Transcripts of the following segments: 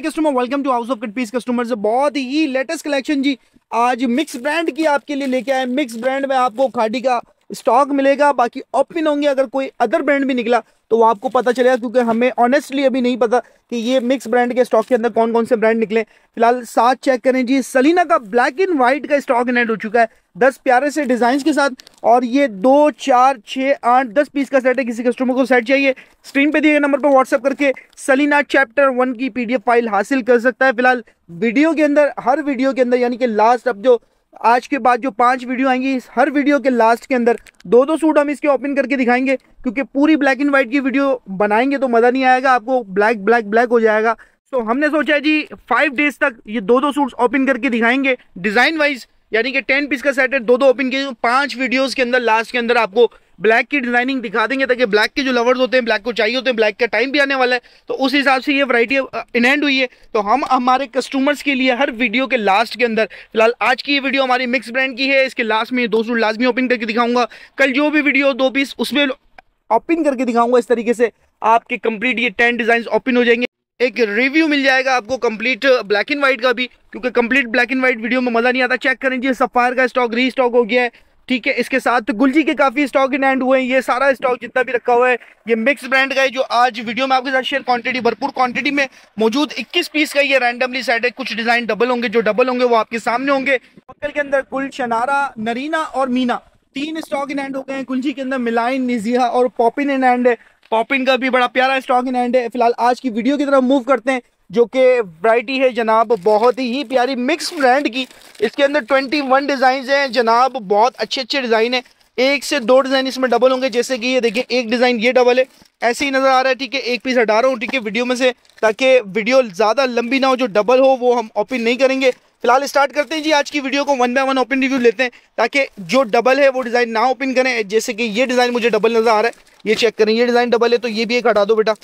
Dear customer welcome to house of cut piece से बहुत ही latest collection जी आज mix brand की आपके लिए लेके आए मिक्स ब्रांड में आपको खाडी का स्टॉक मिलेगा बाकी ओपन होंगे अगर कोई अदर ब्रांड भी निकला तो वो आपको पता चलेगा क्योंकि हमें ऑनेस्टली अभी नहीं पता कि ये मिक्स ब्रांड के स्टॉक के अंदर कौन कौन से ब्रांड निकले फिलहाल साथ चेक करें जी सलीना का ब्लैक एंड व्हाइट का स्टॉक नेट हो चुका है दस प्यारे से डिज़ाइन के साथ और ये दो चार छः आठ दस पीस का सेट है किसी कस्टमर को सेट चाहिए स्क्रीन पे दिए गए नंबर पर व्हाट्सअप करके सलीना चैप्टर वन की पीडीएफ फाइल हासिल कर सकता है फिलहाल वीडियो के अंदर हर वीडियो के अंदर यानी कि लास्ट अब जो आज के बाद जो पांच वीडियो आएंगी इस हर वीडियो के लास्ट के अंदर दो दो सूट हम इसके ओपन करके दिखाएंगे क्योंकि पूरी ब्लैक एंड व्हाइट की वीडियो बनाएंगे तो मज़ा नहीं आएगा आपको ब्लैक ब्लैक ब्लैक हो जाएगा तो हमने सोचा है जी फाइव डेज तक ये दो दो सूट्स ओपन करके दिखाएंगे डिज़ाइन वाइज यानी कि टेन पीस का सेट है दो दो ओपन किए पांच वीडियोज के अंदर लास्ट के अंदर आपको ब्लैक की डिजाइनिंग दिखा देंगे ताकि ब्लैक के जो लवर्स होते हैं ब्लैक को चाहिए होते हैं ब्लैक का टाइम भी आने वाला है तो उस हिसाब से ये वराइटी इनहैंड हुई है तो हम हमारे कस्टमर्स के लिए हर वीडियो के लास्ट के अंदर फिलहाल आज की ये वीडियो हमारी मिक्स ब्रांड की है इसके लास्ट में दो सूट लाजमी ओपन करके दिखाऊंगा कल जो भी वीडियो दो पीस उसमें ओपन करके दिखाऊंगा इस तरीके से आपके कंप्लीट ये टेन डिजाइन ओपन हो जाएंगे एक रिव्यू मिल जाएगा आपको कंप्लीट ब्लैक एंड व्हाइट का भी क्योंकि complete black and white video में मज़ा नहीं आता चेक करें जी सफ़ायर का स्टॉक री स्टॉक हो गया है ठीक है इसके साथ तो गुलजी के काफ़ी स्टॉक इन एंड हुए हैं ये सारा स्टॉक जितना भी रखा हुआ है ये मिक्स ब्रांड का है जो आज वीडियो में आपके साथ शेयर क्वांटिटी भरपूर क्वांटिटी में मौजूद 21 पीस का ये रैंडमली सेट है कुछ डिज़ाइन डबल होंगे जो डबल होंगे वो आपके सामने होंगे होटल के अंदर कुल शनारा नरीना और मीना तीन स्टॉक इन एंड हो गए हैं गुलजी के अंदर मिलाइन निजिया और पॉपिन इन एंड है पॉपिन का भी बड़ा प्यारा स्टॉक इन एंड है फिलहाल आज की वीडियो की तरफ मूव करते हैं जो कि वैरायटी है जनाब बहुत ही प्यारी मिक्स ब्रांड की इसके अंदर ट्वेंटी वन डिज़ाइन हैं जनाब बहुत अच्छे अच्छे डिज़ाइन हैं एक से दो डिज़ाइन इसमें डबल होंगे जैसे कि ये देखिए एक डिज़ाइन ये डबल है ऐसे ही नज़र आ रहा है ठीक है एक पीस हटा रहा हूँ ठीक है वीडियो में से ताकि वीडियो ज़्यादा लंबी ना हो जो डबल हो वो हम ओपन नहीं करेंगे फिलहाल स्टार्ट करते हैं जी आज की वीडियो को one by one open review लेते हैं ताकि जो डबल है वो डिज़ाइन ना ओपन करें जैसे कि ये डिज़ाइन मुझे डबल नज़र आ रहा है ये चेक करें ये डिज़ाइन डबल है तो ये भी एक हटा दो बेटा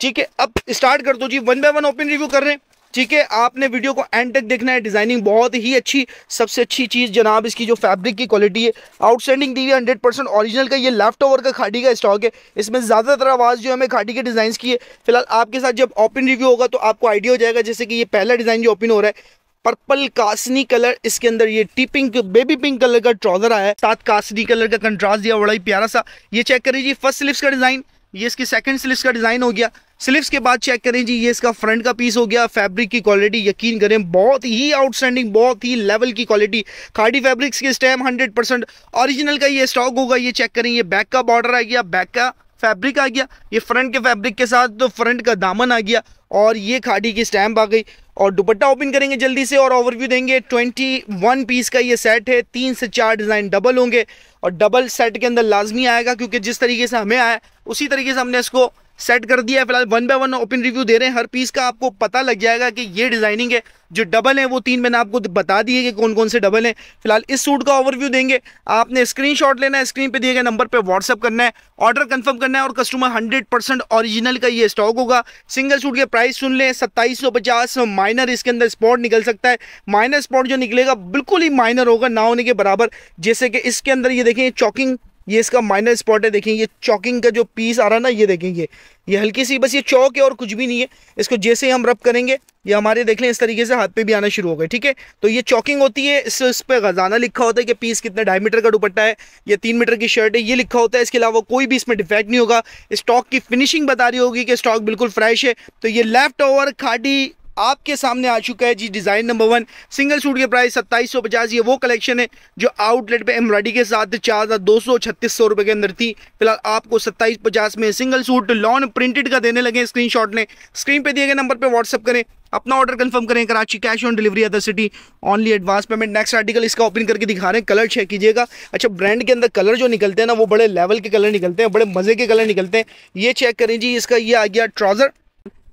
ठीक है अब स्टार्ट कर दो जी one by one open review कर रहे हैं ठीक है आपने वीडियो को एंड तक देखना है डिजाइनिंग बहुत ही अच्छी सबसे अच्छी चीज़ जनाब इसकी जो फैब्रिक की क्वालिटी है आउटस्टैंडिंग दी हुई हंड्रेड परसेंट ऑरिजिनल का ये लेफ्ट ओवर का खाड़ी का स्टॉक है इसमें ज़्यादातर आवाज़ जो हमें खाड़ी के डिज़ाइन की है फिलहाल आपके साथ जब ओपन रिव्यू होगा तो आपको आइडिया हो जाएगा जैसे कि ये पहला डिज़ाइन जो ओपन हो रहा है पर्पल कासनी कलर इसके अंदर ये tea pink baby pink colour का ट्राउजर आया है साथ कासनी कलर का कंट्रास्ट दिया बड़ा ही प्यारा सा ये चेक करिए फर्स्ट स्लिप्स का डिज़ाइन ये इसकी सेकंड स्लिप्स का डिज़ाइन हो गया स्लिप्स के बाद चेक करें जी ये इसका फ्रंट का पीस हो गया फैब्रिक की क्वालिटी यकीन करें बहुत ही आउटस्टैंडिंग बहुत ही लेवल की क्वालिटी खाड़ी फैब्रिक्स के स्टैम हंड्रेड परसेंट ऑरिजिनल का ये स्टॉक होगा ये चेक करें ये बैक का बॉर्डर आ गया बैक का फैब्रिक आ गया ये फ्रंट के फैब्रिक के साथ तो फ्रंट का दामन आ गया और ये खाड़ी की स्टैम्प आ गई और दुपट्टा ओपन करेंगे जल्दी से और ओवरव्यू देंगे 21 पीस का ये सेट है तीन से चार डिज़ाइन डबल होंगे और डबल सेट के अंदर लाजमी आएगा क्योंकि जिस तरीके से हमें आया उसी तरीके से हमने इसको सेट कर दिया है फिलहाल one by one open review दे रहे हैं हर पीस का आपको पता लग जाएगा कि ये डिज़ाइनिंग है जो डबल है वो तीन मैंने आपको बता दिए कि कौन कौन से डबल हैं फिलहाल इस सूट का ओवरव्यू देंगे आपने स्क्रीनशॉट लेना है स्क्रीन पे दिए गए नंबर पे व्हाट्सअप करना है ऑर्डर कंफर्म करना है और कस्टमर हंड्रेड परसेंट ऑरिजिनल का ये स्टॉक होगा सिंगल सूट के प्राइस सुन लें सत्ताईस सौ पचास माइनर इसके अंदर स्पॉट निकल सकता है माइनर स्पॉट जो निकलेगा बिल्कुल ही माइनर होगा ना होने के बराबर जैसे कि इसके अंदर ये देखें चॉकिंग ये इसका माइनर स्पॉट है देखें ये चौकिंग का जो पीस आ रहा है ना ये देखेंगे ये हल्की सी बस ये चौक है और कुछ भी नहीं है इसको जैसे ही हम रब करेंगे ये हमारे देख लें इस तरीके से हाथ पे भी आना शुरू हो गए ठीक है तो ये चौकिंग होती है इस, इस पर गजाना लिखा होता है कि पीस कितना ढाई मीटर का दुपट्टा है या तीन मीटर की शर्ट है ये लिखा होता है इसके अलावा कोई भी इसमें डिफेक्ट नहीं होगा स्टॉक की फिनिशिंग बता रही होगी कि स्टॉक बिल्कुल फ्रेश है तो ये लेफ्ट ओवर खाटी आपके सामने आ चुका है जी design number one single suit के प्राइस सत्ताईस सौ पचास ये वो कलेक्शन है जो आउटलेट पे एम्ब्रॉयडरी के साथ चार हज़ार दो सौ छत्तीस सौ रुपये के अंदर थी फिलहाल आपको सत्ताईस पचास में सिंगल सूट लॉन प्रिंटेड का देने लगे स्क्रीन शॉट ने स्क्रीन पर दिए गए नंबर पर व्हाट्सअप करें अपना ऑर्डर कंफर्म करें Karachi cash on delivery other city only advance payment next article इसका ओपन करके दिखा रहे हैं कलर चेक कीजिएगा अच्छा ब्रांड के अंदर कलर जो निकलते हैं ना वो बड़े लेवल के कलर निकलते हैं बड़े मज़े के कलर निकलते हैं ये चेक करें जी इसका ये आ गया ट्राउज़र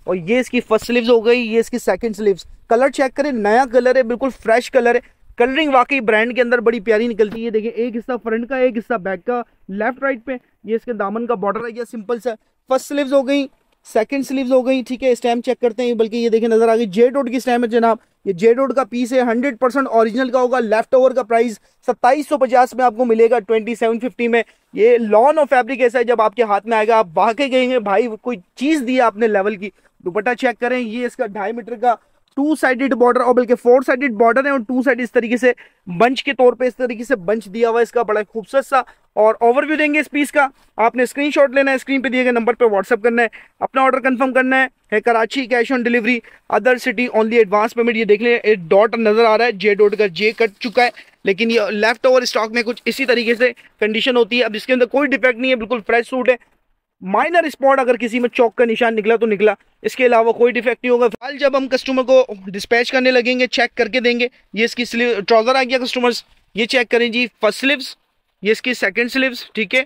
और ये इसकी फर्स्ट स्लीव्स हो गई ये इसकी सेकंड स्लीव्स कलर चेक करें नया कलर है बिल्कुल फ्रेश कलर है कलरिंग वाकई ब्रांड के अंदर बड़ी प्यारी निकलती है देखिए एक हिस्सा फ्रंट का एक हिस्सा बैक का लेफ्ट राइट पे ये इसके दामन का बॉर्डर है यह सिंपल सा फर्स्ट स्लीव्स हो गई सेकंड स्लीव्स हो गई ठीक है स्टैम्प चेक करते हैं बल्कि ये देखिए नजर आ गई जे डोट की स्टैम्प है जनाब ये जे डोट का पीस है हंड्रेड परसेंट ऑरिजिनल का होगा लेफ्ट ओवर का प्राइस सत्ताईस सौ पचास में आपको मिलेगा ट्वेंटी सेवन फिफ्टी में ये लॉन और फैब्रिक ऐसा है जब आपके हाथ में आएगा आप वाकई गएंगे भाई कोई चीज़ दी आपने लेवल की दुपट्टा चेक करें ये इसका ढाई मीटर का टू साइडेड बॉर्डर और बल्कि फोर साइडेड बॉर्डर है और टू साइड इस तरीके से बंच के तौर पे इस तरीके से बंच दिया हुआ है इसका बड़ा खूबसूरत सा और ओवरव्यू देंगे इस पीस का आपने स्क्रीनशॉट लेना है स्क्रीन पे दिए गए नंबर पे व्हाट्सअप करना है अपना ऑर्डर कंफर्म करना है, है Karachi cash on delivery other city only advance payment ये देख लें एक डॉट नज़र आ रहा है जे डॉट का जे कट चुका है लेकिन ये लेफ्ट ओवर स्टॉक में कुछ इसी तरीके से कंडीशन होती है अब इसके अंदर कोई डिफेक्ट नहीं है बिल्कुल फ्रेश सूट है माइनर स्पॉट अगर किसी में चौक का निशान निकला तो निकला इसके अलावा कोई डिफेक्ट नहीं होगा फिलहाल जब हम कस्टमर को डिस्पैच करने लगेंगे चेक करके देंगे ये इसकी स्लीव ट्राउज़र आ गया कस्टमर्स ये चेक करें जी फर्स्ट स्लीव्स ये इसकी सेकंड स्लीव्स ठीक है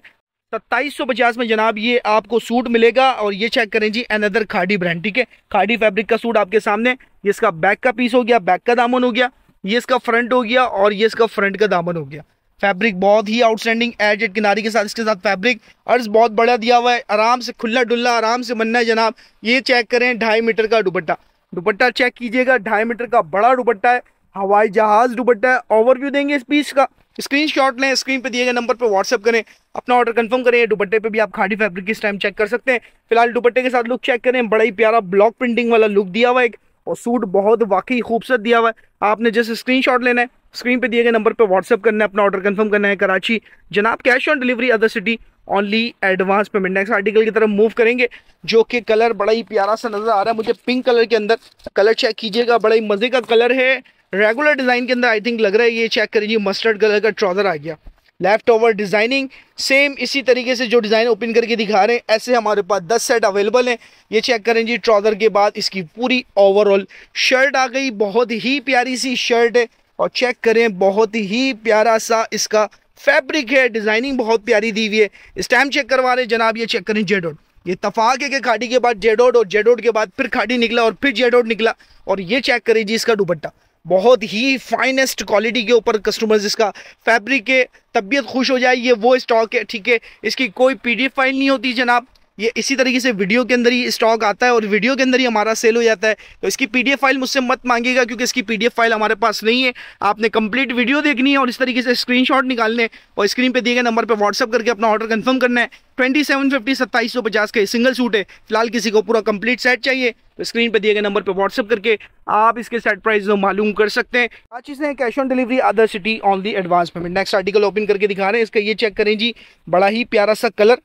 सत्ताईस सौ पचास में जनाब ये आपको सूट मिलेगा और ये चेक करें जी अनदर खाडी ब्रांड ठीक है खाडी फैब्रिक का सूट आपके सामने ये इसका बैक का पीस हो गया बैक का दामन हो गया ये इसका फ्रंट हो गया और ये इसका फ्रंट का दामन हो गया फैब्रिक बहुत ही आउटस्टैंडिंग एड किनारी के साथ इसके साथ फैब्रिक अर्ज बहुत बड़ा दिया हुआ है आराम से खुला डुल्ला आराम से बनना है जनाब ये चेक करें ढाई मीटर का दुपट्टा दुपट्टा चेक कीजिएगा ढाई मीटर का बड़ा दुपट्टा है हवाई जहाज दुपट्टा है ओवरव्यू देंगे इस पीस का स्क्रीन शॉट लें स्क्रीन पे दिए गए नंबर पर व्हाट्सअप करें अपना ऑर्डर कंफर्म करें दुपट्टे पे भी आप खाड़ी फैब्रिक इस टाइम चेक कर सकते हैं फिलहाल दुपट्टे के साथ लुक चेक करें बड़ा ही प्यारा ब्लॉक प्रिंटिंग वाला लुक दिया हुआ है और सूट बहुत वाकई खूबसूरत दिया हुआ है आपने जैसे स्क्रीन शॉट लेना है स्क्रीन पे दिए गए नंबर पे व्हाट्सअप करना है अपना ऑर्डर कंफर्म करना है कराची जनाब cash on delivery other city only advance payment next article की तरफ मूव करेंगे जो कि कलर बड़ा ही प्यारा सा नज़र आ रहा है मुझे पिंक कलर के अंदर कलर चेक कीजिएगा बड़ा ही मज़े का कलर है रेगुलर डिज़ाइन के अंदर आई थिंक लग रहा है ये चेक करिए मस्टर्ड कलर का ट्राउज़र आ गया लेफ्ट ओवर डिज़ाइनिंग सेम इसी तरीके से जो डिज़ाइन ओपन करके दिखा रहे हैं ऐसे हमारे पास 10 सेट अवेलेबल हैं ये चेक करें जी ट्राउज़र के बाद इसकी पूरी ओवरऑल शर्ट आ गई बहुत ही प्यारी सी शर्ट है और चेक करें बहुत ही प्यारा सा इसका फैब्रिक है डिज़ाइनिंग बहुत प्यारी दी हुई है स्टैम्प चेक करवा रहे जनाब ये चेक करें जेडोड ये तफाक है कि खाड़ी के बाद जेडोड और जेडोड के बाद फिर खाड़ी निकला और फिर जेडोड निकला और ये चेक करें जी इसका दुपट्टा बहुत ही फाइनेस्ट क्वालिटी के ऊपर कस्टमर्स इसका फैब्रिक है तबीयत खुश हो जाए ये वो स्टॉक है ठीक है इसकी कोई पीडीएफ फाइल नहीं होती जनाब ये इसी तरीके से वीडियो के अंदर ही स्टॉक आता है और वीडियो के अंदर ही हमारा सेल हो जाता है तो इसकी पीडीएफ फाइल मुझसे मत मांगेगा क्योंकि इसकी पीडीएफ फाइल हमारे पास नहीं है आपने कंप्लीट वीडियो देखनी है और इस तरीके से स्क्रीनशॉट निकालने और स्क्रीन पे दिए गए नंबर पर व्हाट्सअप करके अपना ऑर्डर कन्फर्म करना है ट्वेंटी सेवन फिफ्टी सत्ताईस सौ पचास के सिंगल सूट है फिलहाल किसी को पूरा कंप्लीट सेट चाहिए तो स्क्रीन पर दिए गए नंबर पर व्हाट्सअप करके आप इसके सेट प्राइस मालूम कर सकते हैं आज चीज़ें cash on delivery other city only advance payment next article open करके दिखा रहे हैं इसका ये चेक करें जी बड़ा ही प्यारा सा कलर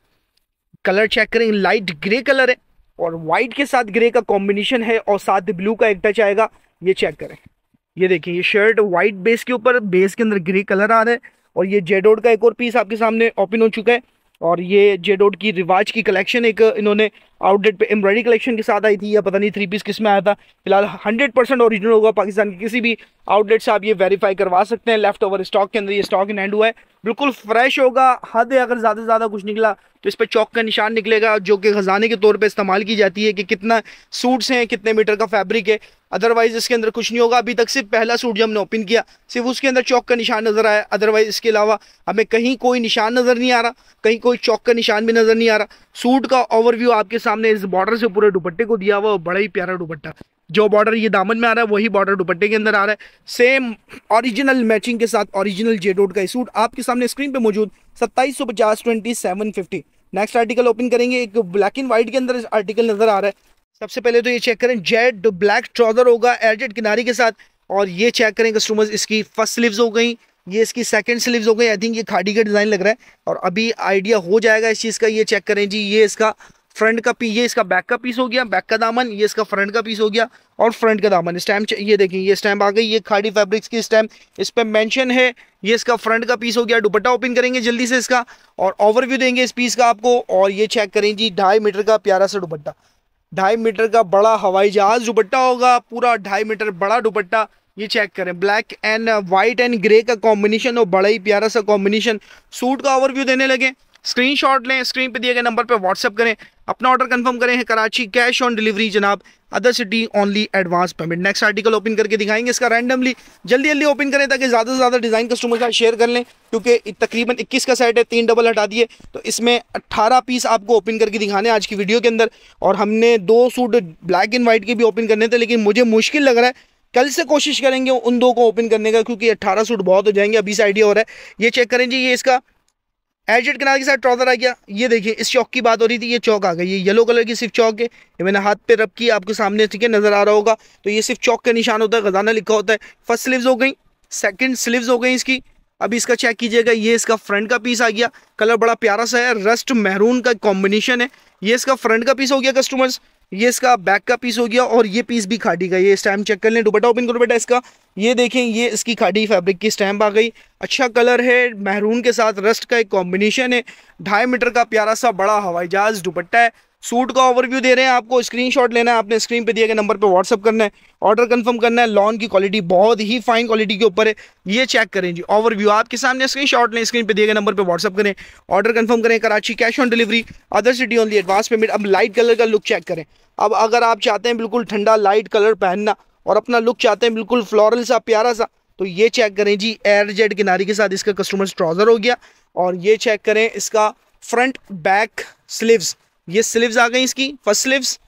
कलर चेक करें लाइट ग्रे कलर है और वाइट के साथ ग्रे का कॉम्बिनेशन है और साथ ब्लू का एक टच आएगा ये चेक करें ये देखें ये शर्ट वाइट बेस के ऊपर बेस के अंदर ग्रे कलर आ रहा है और ये जेडोड का एक और पीस आपके सामने ओपन हो चुका है और ये जेडोड की रिवाज की कलेक्शन एक इन्होंने आउटडेट पे एम्ब्रॉयडरी कलेक्शन के साथ आई थी या पता नहीं थ्री पीस किस में आया था फिलहाल हंड्रेड परसेंट ऑरिजिनल होगा पाकिस्तान के किसी भी आउटलेट से आप ये वेरीफाई करवा सकते हैं लेफ्ट ओवर स्टॉक के अंदर ये स्टॉक इन हैंड हुआ है बिल्कुल फ्रेश होगा हद अगर ज़्यादा से ज़्यादा कुछ निकला तो इस पर चौक का निशान निकलेगा जो कि ख़जाने के तौर पर इस्तेमाल की जाती है कि कितना सूट्स हैं कितने मीटर का फैब्रिक है अदरवाइज़ इसके अंदर कुछ नहीं होगा अभी तक सिर्फ पहला सूट जो हमने ओपन किया सिर्फ उसके अंदर चौक का निशान नज़र आया अदरवाइज़ इसके अलावा हमें कहीं कोई निशान नज़र नहीं आ रहा कहीं कोई चौक का निशान भी नज़र नहीं आ रहा सूट का ओवरव्यू आपके सामने इस बॉर्डर से पूरे दुपट्टे को दिया हुआ बड़ा ही प्यारा दुपट्टा जो बॉर्डर ये दामन में आ रहा है वही बॉर्डर दुपट्टे के अंदर आ रहा है सेम ओरिजिनल मैचिंग के साथ ओरिजिनल जेडोड का सूट आपके सामने स्क्रीन पे मौजूद सत्ताईस सौ पचास twenty seven fifty next article open करेंगे एक ब्लैक एंड व्हाइट के अंदर आर्टिकल नजर आ रहा है सबसे पहले तो ये चेक करें जेड ब्लैक ट्राउजर होगा एजेड किनारी के साथ और ये चेक करें कस्टमर्स इसकी फर्स्ट स्लीव्स हो गई ये इसकी सेकंड स्लीव्स हो गई आई थिंक ये खाड़ी का डिज़ाइन लग रहा है और अभी आइडिया हो जाएगा इस चीज़ का ये चेक करें जी ये इसका फ्रंट का पी ये इसका बैक का पीस हो गया बैक का दामन ये इसका फ्रंट का पीस हो गया और फ्रंट का दामन स्टैम्प ये देखें ये स्टैम्प आ गई ये खाड़ी फैब्रिक्स की स्टैम्प इस पर मैंशन है ये इसका फ्रंट का पीस हो गया दुपट्टा ओपन करेंगे जल्दी से इसका और ओवरव्यू देंगे इस पीस का आपको और ये चेक करें जी ढाई मीटर का प्यारा सा दुपट्टा ढाई मीटर का बड़ा हवाई जहाज दुपट्टा होगा पूरा ढाई मीटर बड़ा दुपट्टा ये चेक करें black and white and grey का कॉम्बिनेशन और बड़ा ही प्यारा सा कॉम्बिनेशन सूट का ओवरव्यू देने लगे स्क्रीनशॉट लें स्क्रीन पे दिए गए नंबर पे व्हाट्सअप करें अपना ऑर्डर कंफर्म करें कराची कैश ऑन डिलीवरी जनाब other city only advance payment next article open करके दिखाएंगे इसका रैंडमली जल्दी जल्दी ओपन करें ताकि ज़्यादा से ज़्यादा डिज़ाइन कस्टमर का शेयर कर लें क्योंकि तकरीबन 21 का सेट है तीन डबल हटा दिए तो इसमें 18 पीस आपको ओपन करके दिखाने आज की वीडियो के अंदर और हमने दो सूट ब्लैक एंड वाइट के भी ओपन करने थे लेकिन मुझे मुश्किल लग रहा है कल से कोशिश करेंगे उन दो को ओपन करने का क्योंकि अट्ठारह सूट बहुत हो जाएंगे अभी से आइडिया हो रहा है ये चेक करें जी ये इसका एजेड किनारे के साथ ट्रॉजर आ गया ये देखिए इस चौक की बात हो रही थी ये चौक आ गई ये येलो कलर की सिर्फ चौक है ये मैंने हाथ पे रब की आपके सामने ठीक है नज़र आ रहा होगा तो ये सिर्फ चौक का निशान होता है खजाना लिखा होता है फर्स्ट स्लीव्स हो गई सेकंड स्लीव्स हो गई इसकी अभी इसका चेक कीजिएगा ये इसका फ्रंट का पीस आ गया कलर बड़ा प्यारा सा है रस्ट महरून का कॉम्बिनेशन है ये इसका फ्रंट का पीस हो गया कस्टमर्स ये इसका बैक का पीस हो गया और ये पीस भी खाटी का ये स्टैम्प चेक कर लें दुपट्टा ओपन करो बेटा इसका ये देखें ये इसकी खाटी फैब्रिक की स्टैम्प आ गई अच्छा कलर है महरून के साथ रस्ट का एक कॉम्बिनेशन है ढाई मीटर का प्यारा सा बड़ा हवाई जहाज़ दुपट्टा है सूट का ओवरव्यू दे रहे हैं आपको स्क्रीनशॉट लेना है आपने स्क्रीन पे दिए गए नंबर पे व्हाट्सअप करना है ऑर्डर कंफर्म करना है लॉन की क्वालिटी बहुत ही फाइन क्वालिटी के ऊपर है ये चेक करें जी ओवरव्यू आपके सामने स्क्रीन शॉट लें स्क्रीन पे दिए गए नंबर पे व्हाट्सअप करें ऑर्डर कंफर्म करें Karachi cash on delivery other city only advance payment अब लाइट कलर का लुक चेक करें अब अगर आप चाहते हैं बिल्कुल ठंडा लाइट कलर पहनना और अपना लुक चाहते हैं बिल्कुल फ्लोरल सा प्यारा सा तो ये चेक करें जी एयर जेड किनारी के साथ इसका कस्टमर्स ट्राउज़र हो गया और ये चेक करें इसका फ्रंट बैक स्लीव्स ये स्लीव्स आ गई इसकी फर्स्ट स्लीव्स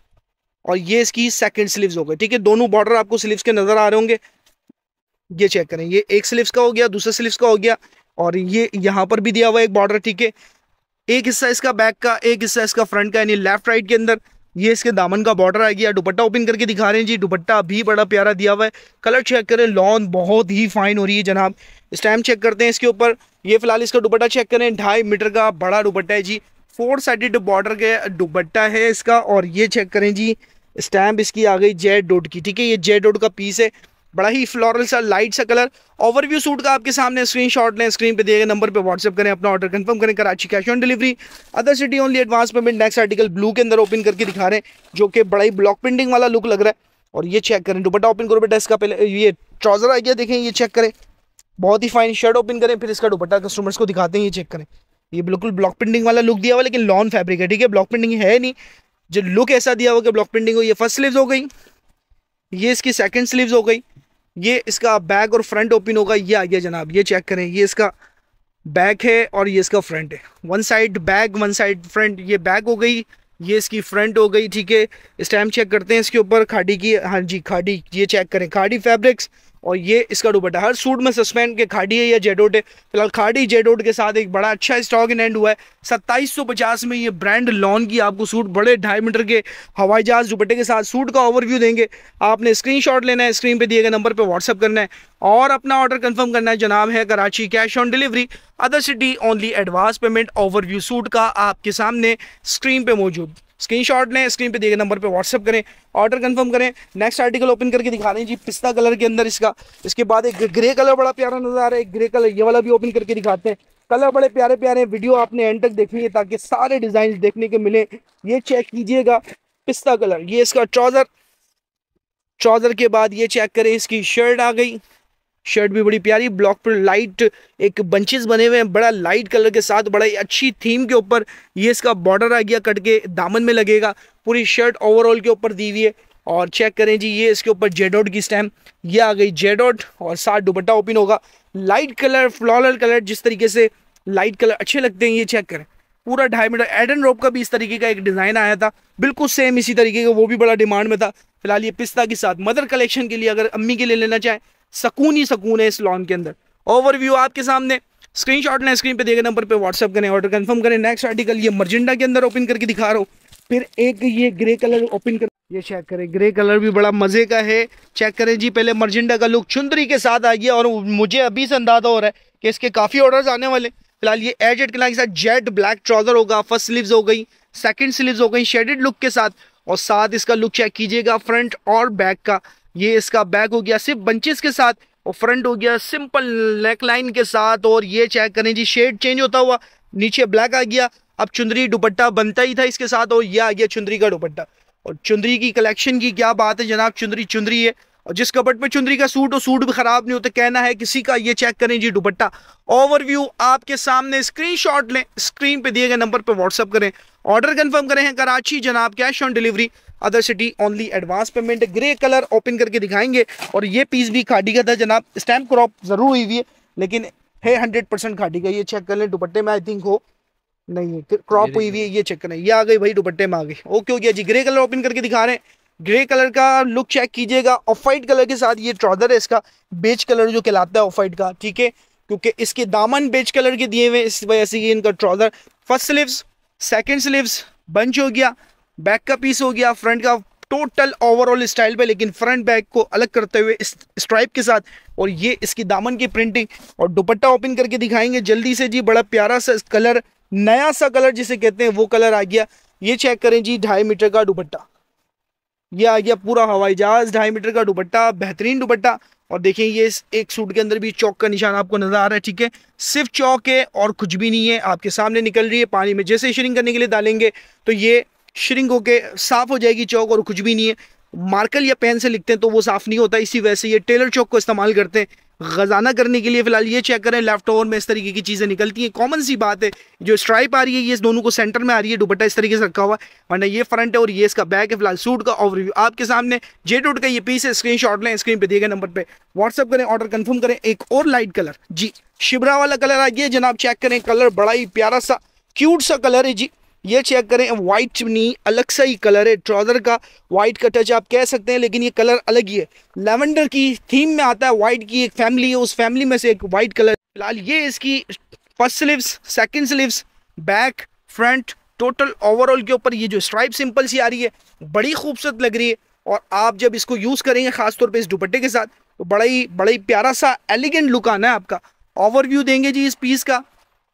और ये इसकी सेकंड स्लीव्स हो गई ठीक है दोनों बॉर्डर आपको स्लीव्स के नजर आ रहे होंगे ये चेक करें ये एक स्लीव्स का हो गया दूसरे स्लीव्स का हो गया और ये यहाँ पर भी दिया हुआ एक बॉर्डर ठीक है एक हिस्सा इसका बैक का एक हिस्सा इसका फ्रंट का यानी लेफ्ट राइट के अंदर ये इसके दामन का बॉर्डर आ गया दुपट्टा ओपन करके दिखा रहे हैं जी दुपट्टा भी बड़ा प्यारा दिया हुआ है कलर चेक करें लॉन बहुत ही फाइन हो रही है जनाब इस टाइम चेक करते हैं इसके ऊपर ये फिलहाल इसका दुपट्टा चेक करें ढाई मीटर का बड़ा दुपट्टा है जी फोर साइडेड बॉर्डर के दुबट्टा है इसका और ये चेक करें जी स्टैम्प इसकी आ गई जेड डोड की ठीक है ये जेड डोड का पीस है बड़ा ही फ्लोरल सा लाइट सा कलर ओवरव्यू सूट का आपके सामने स्क्रीन शॉट लें स्क्रीन पे दिए गए नंबर पे व्हाट्सअप करें अपना ऑर्डर कंफर्म करें Karachi cash on delivery other city only advance payment next article blue के अंदर ओपन करके दिखा रहे हैं जो कि बड़ा ही ब्लॉक प्रिंटिंग वाला लुक लग रहा है और ये चेक करें दुबट्टा ओपन करो बेटा इसका पहले ये ट्राउजर आ गया देखें ये चेक करें बहुत ही फाइन शर्ट ओपन करें फिर इसका दुपट्टा कस्टमर्स को दिखाते हैं ये चेक करें ये बिल्कुल ब्लॉक प्रिंटिंग वाला लुक दिया हुआ लेकिन लॉन फैब्रिक है ठीक है ब्लॉक प्रिंटिंग है नहीं जो लुक ऐसा दिया हुआ कि ब्लॉक प्रिंटिंग हो ये फर्स्ट स्लीव हो गई ये इसकी सेकंड स्लीव हो गई ये इसका बैक और फ्रंट ओपन होगा ये आ गया जनाब ये चेक करें ये इसका बैक है और ये इसका फ्रंट है one side back one side front ये बैक हो गई ये इसकी फ्रंट हो गई ठीक है स्टैम्प चेक करते हैं इसके ऊपर खाड़ी की हाँ जी खाड़ी ये चेक करें खाड़ी फैब्रिक्स और ये इसका दुपट्टा हर सूट में सस्पेंड के खाड़ी है या जेडोट है फिलहाल खाड़ी जेडोट के साथ एक बड़ा अच्छा स्टॉक इन एंड हुआ है सत्ताईस में ये ब्रांड लॉन की आपको सूट बड़े ढाई मीटर के हवाई जहाज दुपट्टे के साथ सूट का ओवरव्यू देंगे आपने स्क्रीनशॉट लेना है स्क्रीन पे दिए गए नंबर पे व्हाट्सअप करना है और अपना ऑर्डर कन्फर्म करना है जनाब है Karachi cash on delivery other city only advance payment overview suit का आपके सामने स्क्रीन पर मौजूद स्क्रीनशॉट लें स्क्रीन पे दिए गए नंबर पे व्हाट्सअप करें ऑर्डर कंफर्म करें नेक्स्ट आर्टिकल ओपन करके दिखा रहे हैं जी पिस्ता कलर के अंदर इसका इसके बाद एक ग्रे कलर बड़ा प्यारा नजर आ रहा है ग्रे कलर ये वाला भी ओपन करके दिखाते हैं कलर बड़े प्यारे प्यारे वीडियो आपने एंड तक देखनी है ताकि सारे डिज़ाइन देखने के मिले ये चेक कीजिएगा पिस्ता कलर ये इसका ट्राउज़र ट्राउज़र के बाद ये चेक करें इसकी शर्ट आ गई शर्ट भी बड़ी प्यारी ब्लॉक पर लाइट एक बंचेस बने हुए हैं बड़ा लाइट कलर के साथ बड़ा अच्छी थीम के ऊपर ये इसका बॉर्डर आ गया कट के दामन में लगेगा पूरी शर्ट ओवरऑल के ऊपर दी हुई है और चेक करें जी ये इसके ऊपर जेडोट की स्टैम ये आ गई जेडोट और साथ दुपट्टा ओपन होगा लाइट कलर फ्लॉरल कलर जिस तरीके से लाइट कलर अच्छे लगते हैं ये चेक करें पूरा ढाई मीटर एडन रोप का भी इस तरीके का एक डिज़ाइन आया था बिल्कुल सेम इसी तरीके का वो भी बड़ा डिमांड में था फिलहाल ये पिस्ता के साथ मदर कलेक्शन के लिए अगर अम्मी के लिए लेना चाहें सकून ही सकून है इस लॉन के अंदर ओवरव्यू आपके सामने स्क्रीन शॉट लें स्क्रीन पे देखे नंबर पे व्हाट्सअप करें ऑर्डर कंफर्म करें नेक्स्ट आर्टिकल ये मर्जेंडा के अंदर ओपन करके दिखा रहा हूँ फिर एक ये ग्रे कलर ओपन कर ये चेक करें ग्रे कलर भी बड़ा मज़े का है चेक करें जी पहले मर्जेंडा का लुक चुंदरी के साथ आइए और मुझे अभी से अंदाजा हो रहा है कि इसके काफ़ी ऑर्डर्स आने वाले फिलहाल ये एजेड के साथ जेट ब्लैक ट्राउजर होगा फर्स्ट स्लीव्स हो गई सेकंड स्लीव्स हो गई शेडेड लुक के साथ और साथ इसका लुक चेक कीजिएगा फ्रंट और बैक का ये इसका बैक हो गया सिर्फ बंचेस के साथ और फ्रंट हो गया सिंपल नेक लाइन के साथ और ये चेक करें जी शेड चेंज होता हुआ नीचे ब्लैक आ गया अब चुंदरी दुपट्टा बनता ही था इसके साथ और यह आ गया चुंदरी का दुपट्टा और चुंदरी की कलेक्शन की क्या बात है जनाब चुंदरी चुंदरी है और जिस कपट में चुंदरी का सूट और सूट भी खराब नहीं होता तो कहना है किसी का ये चेक करें जी दुपट्टा ओवरव्यू आपके सामने शॉट लें स्क्रीन पे दिए गए नंबर पे व्हाट्सअप करें ऑर्डर कंफर्म करें हैं कराची जनाब cash on delivery other city only advance payment grey colour open करके दिखाएंगे और ये पीस भी खाटी का था जनाब स्टैम्प क्रॉप ज़रूर हुई हुई है लेकिन है हंड्रेड परसेंट खाटी का ये चेक कर लें दुपट्टे में आई थिंक हो नहीं है क्रॉप हुई हुई है ये चेक करें ये आ गई भाई दुपट्टे में आ गई ओके हो गया जी ग्रे कलर ओपन करके दिखा रहे हैं ग्रे कलर का लुक चेक कीजिएगा ऑफ वाइट कलर के साथ ये ट्राउजर है इसका बेच कलर जो कहलाता है ऑफ वाइट का ठीक है क्योंकि इसके दामन बेच कलर के दिए हुए इस वजह से ये इनका trouser first sleeves second sleeves bunch हो गया बैक का पीस हो गया फ्रंट का टोटल ओवरऑल स्टाइल पे लेकिन फ्रंट बैक को अलग करते हुए इस स्ट्राइप के साथ और ये इसकी दामन की प्रिंटिंग और दुपट्टा ओपन करके दिखाएंगे जल्दी से जी बड़ा प्यारा सा कलर नया सा कलर जिसे कहते हैं वो कलर आ गया ये चेक करें जी ढाई मीटर का दुपट्टा ये आ गया पूरा हवाई जहाज ढाई मीटर का दुपट्टा बेहतरीन दुपट्टा और देखें ये इस एक सूट के अंदर भी चौक का निशान आपको नजर आ रहा है ठीक है सिर्फ चौक है और कुछ भी नहीं है आपके सामने निकल रही है पानी में जैसे शेयरिंग करने के लिए डालेंगे तो ये श्रिंग होके साफ़ हो जाएगी चौक और कुछ भी नहीं है मार्कल या पेन से लिखते हैं तो वो साफ़ नहीं होता इसी वजह से ये टेलर चौक को इस्तेमाल करते हैं खजाना करने के लिए फिलहाल ये चेक करें लेफ्ट ओवर में इस तरीके की चीज़ें निकलती हैं कॉमन सी बात है जो स्ट्राइप आ रही है ये इस दोनों को सेंटर में आ रही है दुपट्टा इस तरीके से रखा हुआ है वरना ये फ्रंट है और ये इसका बैक है फिलहाल सूट का ओवरव्यू आपके सामने जे टूट का ये पीस है स्क्रीन शॉट लें स्क्रीन पर दिए गए नंबर पर व्हाट्सअप करें ऑर्डर कन्फर्म करें एक और लाइट कलर जी शिबरा वाला कलर आ गया जनाब चेक करें कलर बड़ा ही प्यारा सा क्यूट सा कलर है जी ये चेक करें वाइट चुनी अलग सा ही कलर है ट्राउज़र का वाइट का टच आप कह सकते हैं लेकिन ये कलर अलग ही है लेवेंडर की थीम में आता है वाइट की एक फैमिली है उस फैमिली में से एक वाइट कलर फिलहाल ये इसकी first sleeves second sleeves back front total overall के ऊपर ये जो स्ट्राइप सिंपल सी आ रही है बड़ी खूबसूरत लग रही है और आप जब इसको यूज़ करेंगे ख़ासतौर पर इस दुपट्टे के साथ तो बड़ा ही बड़ा ही प्यारा सा एलिगेंट लुक आना है आपका ओवरव्यू देंगे जी इस पीस का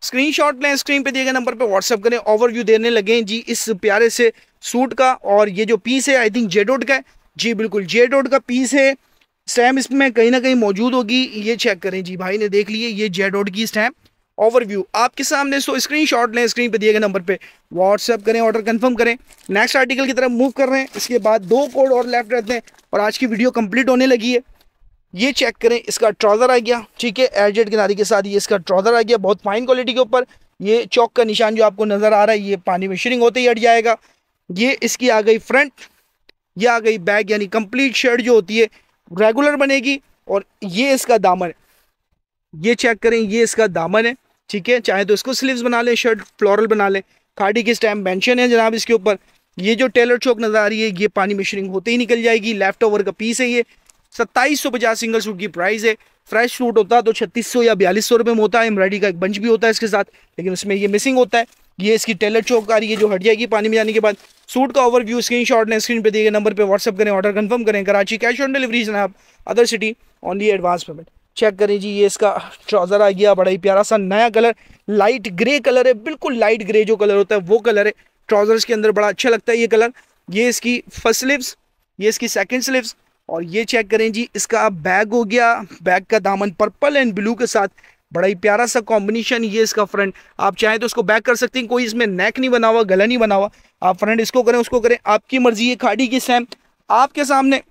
स्क्रीनशॉट लें स्क्रीन पे दिए गए नंबर पे व्हाट्सअप करें ओवरव्यू देने लगे जी इस प्यारे से सूट का और ये जो पीस है आई थिंक जे डोट का है जी बिल्कुल जे डोट का पीस है स्टैम्प इसमें कहीं ना कहीं मौजूद होगी ये चेक करें जी भाई ने देख लिए ये जे डोट की स्टैम्प ओवरव्यू आपके सामने सो स्क्रीन शॉट लें स्क्रीन पर दिए गए नंबर पर व्हाट्सअप करें ऑर्डर कन्फर्म करें नेक्स्ट आर्टिकल की तरफ मूव कर रहे हैं इसके बाद दो कोड और लेफ्ट रहते हैं और आज की वीडियो कंप्लीट होने लगी है ये चेक करें इसका ट्राउज़र आ गया ठीक है एयरजेट किनारी के साथ ये इसका ट्राउज़र आ गया बहुत फाइन क्वालिटी के ऊपर ये चौक का निशान जो आपको नज़र आ रहा है ये पानी में शरिंग होते ही हट जाएगा ये इसकी आ गई फ्रंट ये आ गई बैग यानी कंप्लीट शर्ट जो होती है रेगुलर बनेगी और ये इसका दामन है ये चेक करें ये इसका दामन है ठीक है चाहे तो इसको स्लीव्स बना लें शर्ट फ्लोरल बना लें खाड़ी के स्टैम्प मैंशन है जनाब इसके ऊपर ये जो टेलर चौक नज़र आ रही है ये पानी में होते ही निकल जाएगी लेफ्ट ओवर का पीस है ये सत्ताईस सौ पचास सिंगल सूट की प्राइस है फ्रेश सूट होता है तो छत्तीस सौ या बयालीस सौ रुपये में होता है एम्ब्रॉयडरी का एक बंच भी होता है इसके साथ लेकिन उसमें ये मिसिंग होता है ये इसकी टेलर चौक आ रही है जो हट जाएगी पानी में जाने के बाद सूट का ओवरव्यू स्क्रीन शॉट ने स्क्रीन पर दिए गए नंबर पर व्हाट्सअप करें ऑर्डर कन्फर्म करें कराची कैश ऑन डिलीवरी आप other city only advance payment check करें जी ये इसका ट्राउज़र आ गया बड़ा ही प्यारा सा नया कलर लाइट ग्रे कलर है बिल्कुल लाइट ग्रे जो कलर होता है वो कलर है ट्राउज़र्स के अंदर बड़ा अच्छा लगता है ये कलर ये इसकी फर्स्ट स्लिप्स ये इसकी सेकंड स्लिप्स और ये चेक करें जी इसका बैग हो गया बैग का दामन पर्पल एंड ब्लू के साथ बड़ा ही प्यारा सा कॉम्बिनेशन ये इसका फ्रंट आप चाहें तो इसको बैक कर सकते हैं कोई इसमें नेक नहीं बना हुआ गला नहीं बना हुआ आप फ्रंट इसको करें उसको करें आपकी मर्जी ये खाड़ी की सैम आपके सामने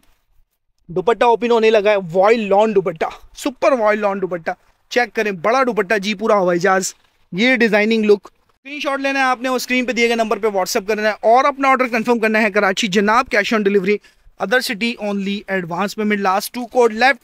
दुपट्टा ओपन होने लगा है वॉयल लॉन दुपट्टा सुपर वॉयल लॉन दुपट्टा चेक करें बड़ा दुपट्टा जी पूरा हवाई जहाज ये डिजाइनिंग लुक स्क्रीनशॉट लेना है आपने स्क्रीन पे दिए गए नंबर पे व्हाट्सअप करना है और अपना ऑर्डर कंफर्म करना है कराची जनाब cash on delivery other city only advance payment last two code left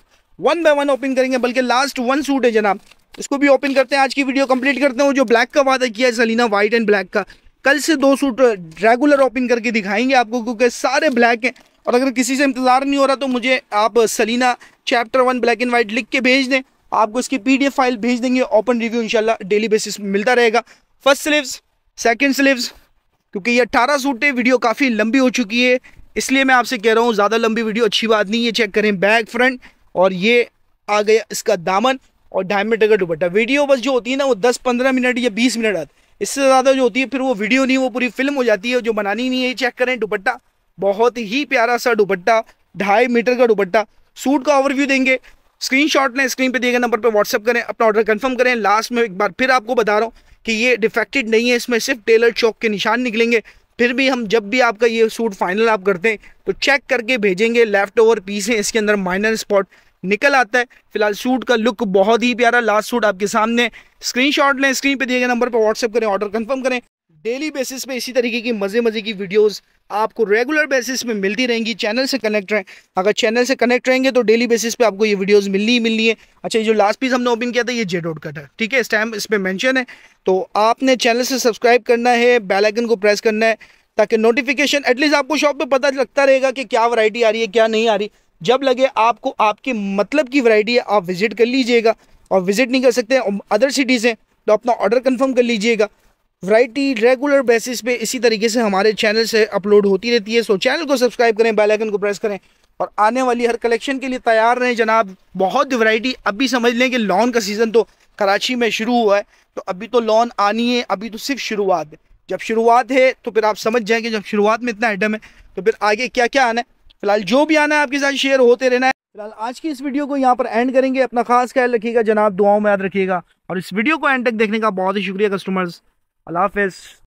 one by one open करेंगे बल्कि लास्ट वन सूट है जनाब इसको भी ओपन करते हैं आज की वीडियो कंप्लीट करते हैं जो ब्लैक का वादा किया है सलीना व्हाइट एंड ब्लैक का कल से दो सूट रेगुलर ओपन करके दिखाएंगे आपको क्योंकि सारे ब्लैक हैं और अगर किसी से इंतज़ार नहीं हो रहा तो मुझे आप सलीना chapter one black and white लिख के भेज दें आपको इसकी पी फाइल भेज देंगे ओपन रिव्यू इंशाल्लाह डेली बेसिस मिलता रहेगा फर्स्ट स्लीव्स सेकेंड स्लीव्स क्योंकि ये अट्ठारह सूट है वीडियो काफ़ी लंबी हो चुकी है इसलिए मैं आपसे कह रहा हूँ ज़्यादा लंबी वीडियो अच्छी बात नहीं ये चेक करें बैक फ्रंट और ये आ गया इसका दामन और डायमीटर का दुपट्टा वीडियो बस जो होती है ना वो दस पंद्रह मिनट या बीस मिनट आती इससे ज़्यादा जो होती है फिर वो वीडियो नहीं वो पूरी फिल्म हो जाती है जो बनानी नहीं है ये चेक करें दुपट्टा बहुत ही प्यारा सा दुपट्टा ढाई मीटर का दुपट्टा सूट का ओवरव्यू देंगे स्क्रीन शॉट लें स्क्रीन पर दिए गए नंबर पर व्हाट्सअप करें अपना ऑर्डर कन्फर्म करें लास्ट में एक बार फिर आपको बता रहा हूँ कि ये डिफेक्टेड नहीं है इसमें सिर्फ टेलर चौक के निशान निकलेंगे फिर भी हम जब भी आपका ये सूट फाइनल आप करते हैं तो चेक करके भेजेंगे लेफ्ट ओवर पीस है इसके अंदर माइनर स्पॉट निकल आता है फिलहाल सूट का लुक बहुत ही प्यारा लास्ट सूट आपके सामने स्क्रीनशॉट लें स्क्रीन पे दिए गए नंबर पर व्हाट्सअप करें ऑर्डर कंफर्म करें डेली बेसिस पे इसी तरीके की मज़े मज़े की वीडियोस आपको रेगुलर बेसिस में मिलती रहेंगी चैनल से कनेक्ट रहें अगर चैनल से कनेक्ट रहेंगे तो डेली बेसिस पे आपको ये वीडियोस मिलनी ही मिलनी है अच्छा ये जो लास्ट पीस हमने ओपन किया था ये जे डॉट कट है ठीक है इस टाइम इस पर मैंशन है तो आपने चैनल से सब्सक्राइब करना है बेलाइकन को प्रेस करना है ताकि नोटिफिकेशन एटलीस्ट आपको शॉप पर पता लगता रहेगा कि क्या वरायटी आ रही है क्या नहीं आ रही जब लगे आपको आपके मतलब की वरायटी है आप विज़िट कर लीजिएगा और विज़िट नहीं कर सकते अदर सिटीज़ हैं तो अपना ऑर्डर कन्फर्म कर लीजिएगा वैरायटी रेगुलर बेसिस पे इसी तरीके से हमारे चैनल से अपलोड होती रहती है सो चैनल को सब्सक्राइब करें बेल आइकन को प्रेस करें और आने वाली हर कलेक्शन के लिए तैयार रहें जनाब बहुत वैरायटी अभी समझ लें कि लॉन का सीज़न तो कराची में शुरू हुआ है तो अभी तो लॉन आनी है अभी तो सिर्फ शुरुआत है जब शुरुआत है तो फिर आप समझ कि जब शुरुआत में इतना आइटम है तो फिर आगे क्या क्या आना है फिलहाल जो भी आना है आपके साथ शेयर होते रहना है फिलहाल आज की इस वीडियो को यहाँ पर एंड करेंगे अपना खास ख्याल रखिएगा जनाब दुआओं में याद रखिएगा और इस वीडियो को एंड तक देखने का बहुत ही शुक्रिया कस्टमर्स Allah Hafiz.